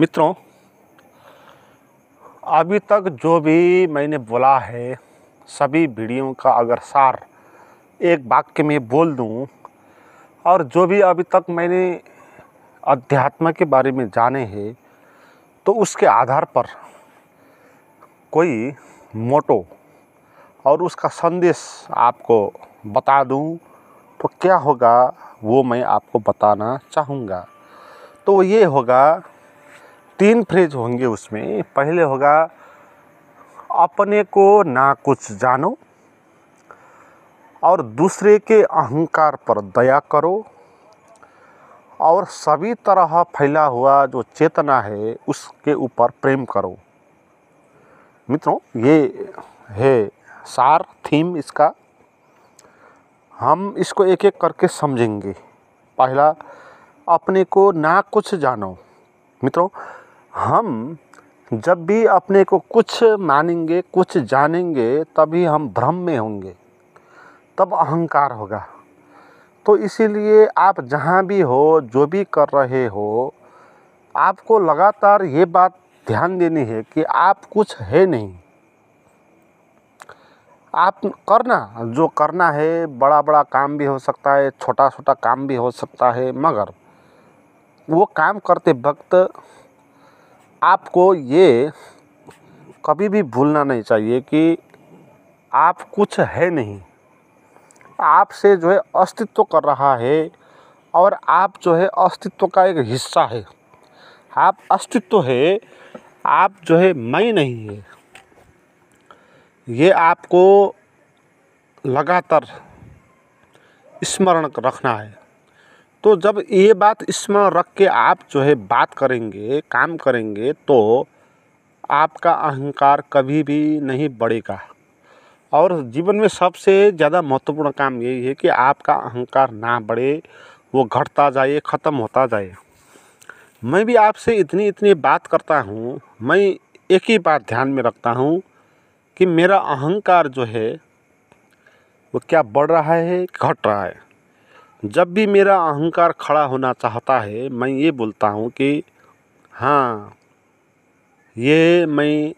मित्रों अभी तक जो भी मैंने बोला है सभी वीडियो का अगर सार एक वाक्य में बोल दूं और जो भी अभी तक मैंने अध्यात्म के बारे में जाने हैं तो उसके आधार पर कोई मोटो और उसका संदेश आपको बता दूं तो क्या होगा वो मैं आपको बताना चाहूँगा तो ये होगा तीन फ्रेज होंगे उसमें पहले होगा अपने को ना कुछ जानो और दूसरे के अहंकार पर दया करो और सभी तरह फैला हुआ जो चेतना है उसके ऊपर प्रेम करो मित्रों ये है सार थीम इसका हम इसको एक एक करके समझेंगे पहला अपने को ना कुछ जानो मित्रों हम जब भी अपने को कुछ मानेंगे कुछ जानेंगे तभी हम भ्रम में होंगे तब अहंकार होगा तो इसीलिए आप जहाँ भी हो जो भी कर रहे हो आपको लगातार ये बात ध्यान देनी है कि आप कुछ है नहीं आप करना जो करना है बड़ा बड़ा काम भी हो सकता है छोटा छोटा काम भी हो सकता है मगर वो काम करते वक्त आपको ये कभी भी भूलना नहीं चाहिए कि आप कुछ है नहीं आपसे जो है अस्तित्व कर रहा है और आप जो है अस्तित्व का एक हिस्सा है आप अस्तित्व है आप जो है मैं नहीं है ये आपको लगातार स्मरण रखना है तो जब ये बात इसमें रख के आप जो है बात करेंगे काम करेंगे तो आपका अहंकार कभी भी नहीं बढ़ेगा और जीवन में सबसे ज़्यादा महत्वपूर्ण काम यही है कि आपका अहंकार ना बढ़े वो घटता जाए ख़त्म होता जाए मैं भी आपसे इतनी इतनी बात करता हूँ मैं एक ही बात ध्यान में रखता हूँ कि मेरा अहंकार जो है वो क्या बढ़ रहा है घट रहा है जब भी मेरा अहंकार खड़ा होना चाहता है मैं ये बोलता हूँ कि हाँ ये मैं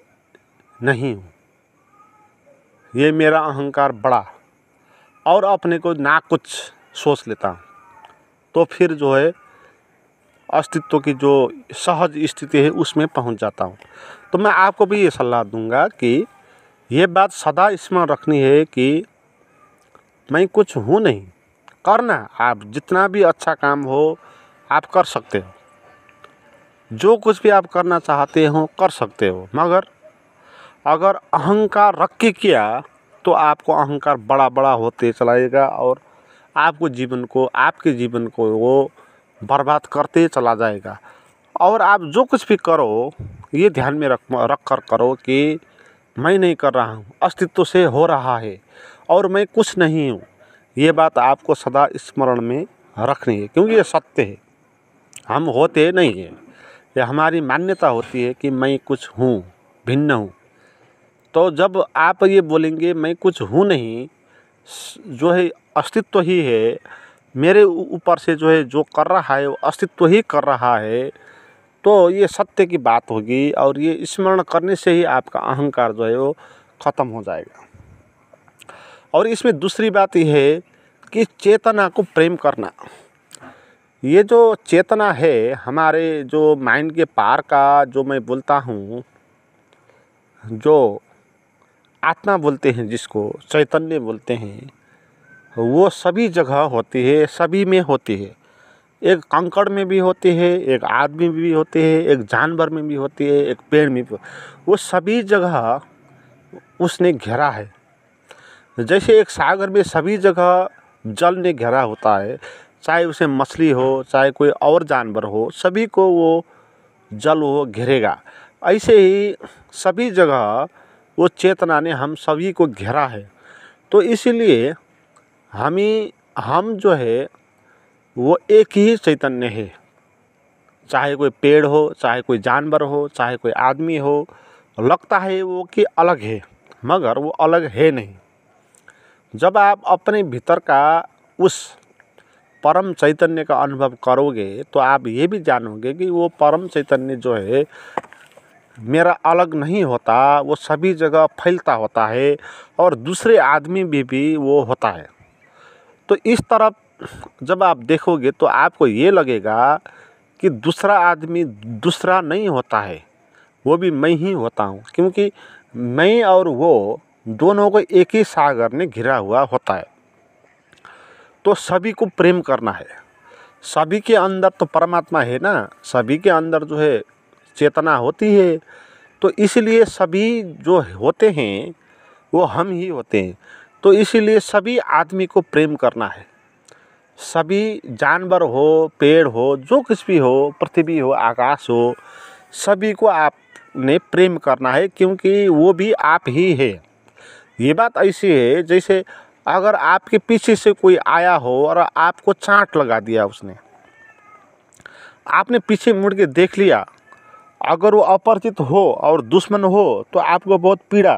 नहीं हूँ ये मेरा अहंकार बड़ा और अपने को ना कुछ सोच लेता हूँ तो फिर जो है अस्तित्व की जो सहज स्थिति है उसमें पहुँच जाता हूँ तो मैं आपको भी ये सलाह दूंगा कि ये बात सदा इसमें रखनी है कि मैं कुछ हूँ नहीं करना आप जितना भी अच्छा काम हो आप कर सकते हो जो कुछ भी आप करना चाहते हो कर सकते हो मगर अगर अहंकार रख के किया तो आपको अहंकार बड़ा बड़ा होते चलाएगा और आपको जीवन को आपके जीवन को वो बर्बाद करते चला जाएगा और आप जो कुछ भी करो ये ध्यान में रख रख कर करो कि मैं नहीं कर रहा हूँ अस्तित्व से हो रहा है और मैं कुछ नहीं हूँ ये बात आपको सदा स्मरण में रखनी है क्योंकि ये सत्य है हम होते नहीं हैं ये हमारी मान्यता होती है कि मैं कुछ हूँ भिन्न हूँ तो जब आप ये बोलेंगे मैं कुछ हूँ नहीं जो है अस्तित्व ही है मेरे ऊपर से जो है जो कर रहा है वो अस्तित्व ही कर रहा है तो ये सत्य की बात होगी और ये स्मरण करने से ही आपका अहंकार जो है वो ख़त्म हो जाएगा और इसमें दूसरी बात यह है कि चेतना को प्रेम करना ये जो चेतना है हमारे जो माइंड के पार का जो मैं बोलता हूँ जो आत्मा बोलते हैं जिसको चैतन्य बोलते हैं वो सभी जगह होती है सभी में होती है एक कंकड़ में भी होती है एक आदमी में भी होती है एक जानवर में भी होती है एक पेड़ में भी वो सभी जगह उसने घेरा है जैसे एक सागर में सभी जगह जल ने घेरा होता है चाहे उसे मछली हो चाहे कोई और जानवर हो सभी को वो जल वो घेरेगा ऐसे ही सभी जगह वो चेतना ने हम सभी को घेरा है तो इसीलिए ही हम जो है वो एक ही चैतन्य है चाहे कोई पेड़ हो चाहे कोई जानवर हो चाहे कोई आदमी हो लगता है वो कि अलग है मगर वो अलग है नहीं जब आप अपने भीतर का उस परम चैतन्य का अनुभव करोगे तो आप ये भी जानोगे कि वो परम चैतन्य जो है मेरा अलग नहीं होता वो सभी जगह फैलता होता है और दूसरे आदमी भी भी वो होता है तो इस तरफ जब आप देखोगे तो आपको ये लगेगा कि दूसरा आदमी दूसरा नहीं होता है वो भी मैं ही होता हूँ क्योंकि मैं और वो दोनों को एक ही सागर ने घिरा हुआ होता है तो सभी को प्रेम करना है सभी के अंदर तो परमात्मा है ना सभी के अंदर जो है चेतना होती है तो इसलिए सभी जो होते हैं वो हम ही होते हैं तो इसीलिए सभी आदमी को प्रेम करना है सभी जानवर हो पेड़ हो जो कुछ भी हो पृथ्वी हो आकाश हो सभी को आपने प्रेम करना है क्योंकि वो भी आप ही है ये बात ऐसी है जैसे अगर आपके पीछे से कोई आया हो और आपको चाट लगा दिया उसने आपने पीछे मुड़ के देख लिया अगर वो अपरिचित हो और दुश्मन हो तो आपको बहुत पीड़ा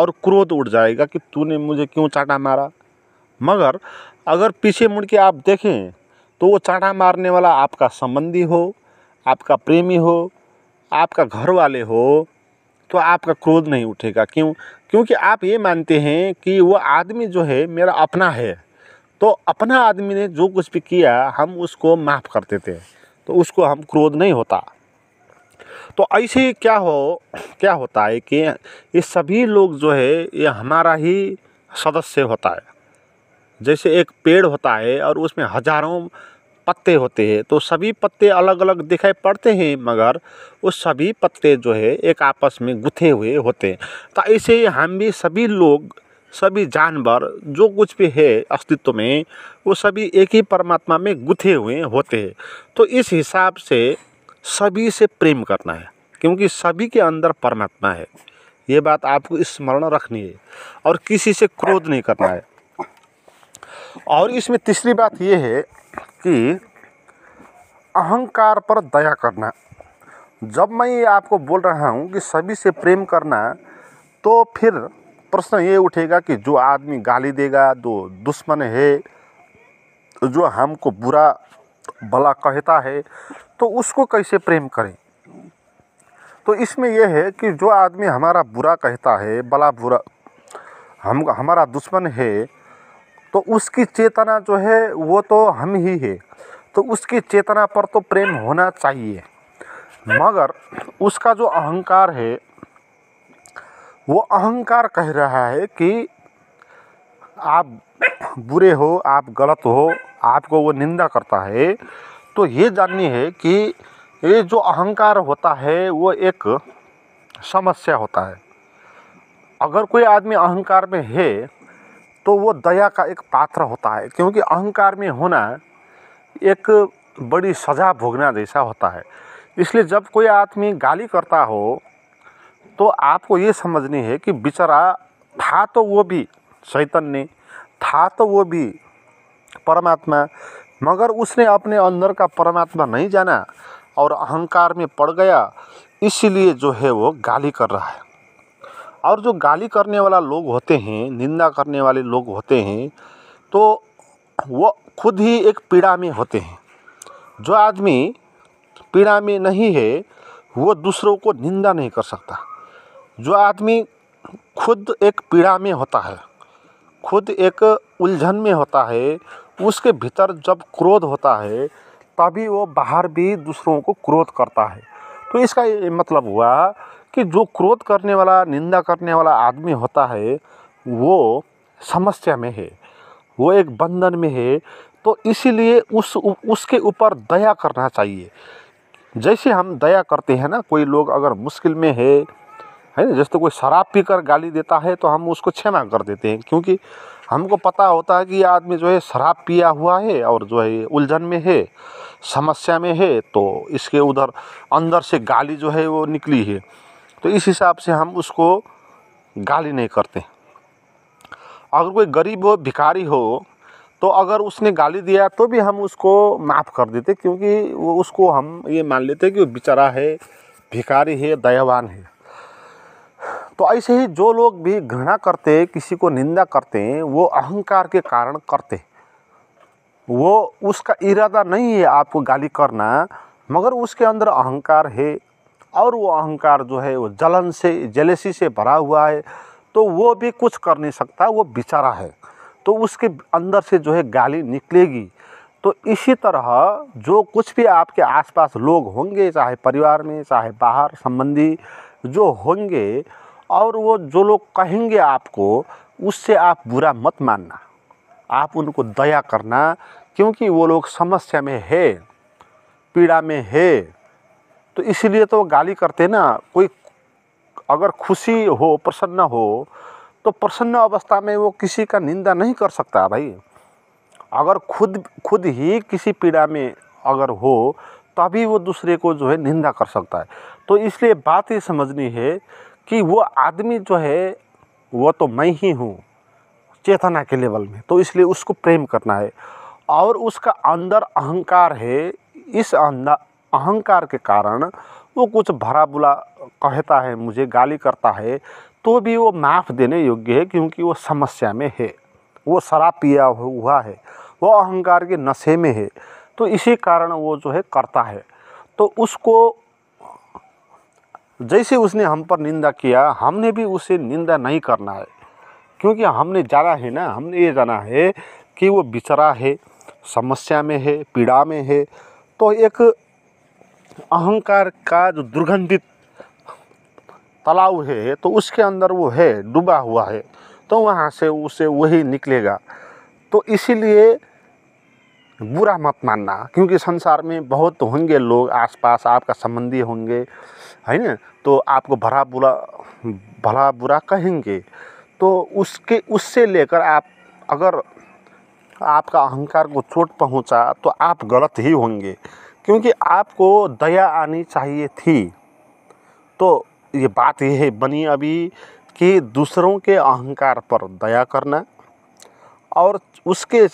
और क्रोध उठ जाएगा कि तूने मुझे क्यों चाटा मारा मगर अगर पीछे मुड़ के आप देखें तो वो चाटा मारने वाला आपका संबंधी हो आपका प्रेमी हो आपका घर वाले हो तो आपका क्रोध नहीं उठेगा क्यों क्योंकि आप ये मानते हैं कि वो आदमी जो है मेरा अपना है तो अपना आदमी ने जो कुछ भी किया हम उसको माफ़ कर देते हैं तो उसको हम क्रोध नहीं होता तो ऐसे ही क्या हो क्या होता है कि ये सभी लोग जो है ये हमारा ही सदस्य होता है जैसे एक पेड़ होता है और उसमें हजारों पत्ते होते हैं तो सभी पत्ते अलग अलग दिखाई पड़ते हैं मगर वो सभी पत्ते जो है एक आपस में गुथे हुए होते हैं तो ऐसे ही हम भी सभी लोग सभी जानवर जो कुछ भी है अस्तित्व में वो सभी एक ही परमात्मा में गुथे हुए होते हैं तो इस हिसाब से सभी से प्रेम करना है क्योंकि सभी के अंदर परमात्मा है ये बात आपको स्मरण रखनी है और किसी से क्रोध नहीं करना है और इसमें तीसरी बात ये है कि अहंकार पर दया करना जब मैं ये आपको बोल रहा हूँ कि सभी से प्रेम करना तो फिर प्रश्न ये उठेगा कि जो आदमी गाली देगा जो दुश्मन है जो हमको बुरा भला कहता है तो उसको कैसे प्रेम करें तो इसमें यह है कि जो आदमी हमारा बुरा कहता है भला बुरा हम हमारा दुश्मन है तो उसकी चेतना जो है वो तो हम ही है तो उसकी चेतना पर तो प्रेम होना चाहिए मगर उसका जो अहंकार है वो अहंकार कह रहा है कि आप बुरे हो आप गलत हो आपको वो निंदा करता है तो ये जाननी है कि ये जो अहंकार होता है वो एक समस्या होता है अगर कोई आदमी अहंकार में है तो वो दया का एक पात्र होता है क्योंकि अहंकार में होना एक बड़ी सज़ा भोगना जैसा होता है इसलिए जब कोई आदमी गाली करता हो तो आपको ये समझनी है कि बेचारा था तो वो भी चैतन्य था तो वो भी परमात्मा मगर उसने अपने अंदर का परमात्मा नहीं जाना और अहंकार में पड़ गया इसीलिए जो है वो गाली कर रहा है और जो गाली करने वाला लोग होते हैं निंदा करने वाले लोग होते हैं तो वो खुद ही एक पीड़ा में होते हैं जो आदमी पीड़ा में नहीं है वो दूसरों को निंदा नहीं कर सकता जो आदमी खुद एक पीड़ा में होता है खुद एक उलझन में होता है उसके भीतर जब क्रोध होता है तभी वो बाहर भी दूसरों को क्रोध करता है तो इसका ये मतलब हुआ कि जो क्रोध करने वाला निंदा करने वाला आदमी होता है वो समस्या में है वो एक बंधन में है तो इसीलिए उस उसके ऊपर दया करना चाहिए जैसे हम दया करते हैं ना कोई लोग अगर मुश्किल में है है ना जैसे कोई शराब पीकर गाली देता है तो हम उसको क्षमा कर देते हैं क्योंकि हमको पता होता है कि ये आदमी जो है शराब पिया हुआ है और जो है उलझन में है समस्या में है तो इसके उधर अंदर से गाली जो है वो निकली है तो इस हिसाब से हम उसको गाली नहीं करते अगर कोई गरीब हो भिखारी हो तो अगर उसने गाली दिया तो भी हम उसको माफ़ कर देते क्योंकि वो उसको हम ये मान लेते कि वो बेचारा है भिखारी है दयावान है तो ऐसे ही जो लोग भी घृणा करते किसी को निंदा करते हैं वो अहंकार के कारण करते वो उसका इरादा नहीं है आपको गाली करना मगर उसके अंदर अहंकार है और वो अहंकार जो है वो जलन से जलेसी से भरा हुआ है तो वो भी कुछ कर नहीं सकता वो बेचारा है तो उसके अंदर से जो है गाली निकलेगी तो इसी तरह जो कुछ भी आपके आसपास लोग होंगे चाहे परिवार में चाहे बाहर संबंधी जो होंगे और वो जो लोग कहेंगे आपको उससे आप बुरा मत मानना आप उनको दया करना क्योंकि वो लोग समस्या में है पीड़ा में है तो इसीलिए तो गाली करते ना कोई अगर खुशी हो प्रसन्न हो तो प्रसन्न अवस्था में वो किसी का निंदा नहीं कर सकता भाई अगर खुद खुद ही किसी पीड़ा में अगर हो तभी वो दूसरे को जो है निंदा कर सकता है तो इसलिए बात ये समझनी है कि वो आदमी जो है वो तो मैं ही हूँ चेतना के लेवल में तो इसलिए उसको प्रेम करना है और उसका अंदर अहंकार है इस अंदर अहंकार के कारण वो कुछ भरा बुला कहता है मुझे गाली करता है तो भी वो माफ़ देने योग्य है क्योंकि वो समस्या में है वो शराब पिया हुआ है वो अहंकार के नशे में है तो इसी कारण वो जो है करता है तो उसको जैसे उसने हम पर निंदा किया हमने भी उसे निंदा नहीं करना है क्योंकि हमने जाना है ना हमने ये जाना है कि वो बिचरा है समस्या में है पीड़ा में है तो एक अहंकार का जो दुर्गंधित तालाब है तो उसके अंदर वो है डूबा हुआ है तो वहाँ से उसे वही निकलेगा तो इसीलिए बुरा मत मानना क्योंकि संसार में बहुत होंगे लोग आसपास आपका संबंधी होंगे है ना तो आपको भरा बुरा भला बुरा कहेंगे तो उसके उससे लेकर आप अगर आपका अहंकार को चोट पहुंचा तो आप गलत ही होंगे क्योंकि आपको दया आनी चाहिए थी तो ये बात यह है बनी अभी कि दूसरों के अहंकार पर दया करना और उसके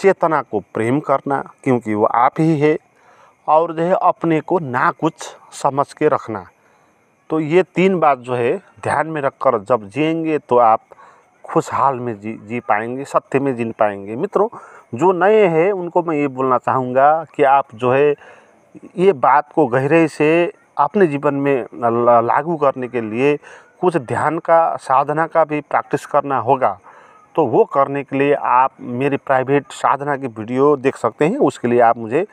चेतना को प्रेम करना क्योंकि वो आप ही है और जो है अपने को ना कुछ समझ के रखना तो ये तीन बात जो है ध्यान में रखकर जब जिएंगे तो आप खुशहाल में जी जी पाएंगे सत्य में जी पाएंगे मित्रों जो नए हैं उनको मैं ये बोलना चाहूँगा कि आप जो है ये बात को गहरे से अपने जीवन में लागू करने के लिए कुछ ध्यान का साधना का भी प्रैक्टिस करना होगा तो वो करने के लिए आप मेरी प्राइवेट साधना की वीडियो देख सकते हैं उसके लिए आप मुझे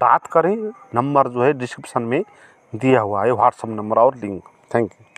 बात करें नंबर जो है डिस्क्रिप्शन में दिया हुआ है व्हाट्सअप नंबर और लिंक थैंक यू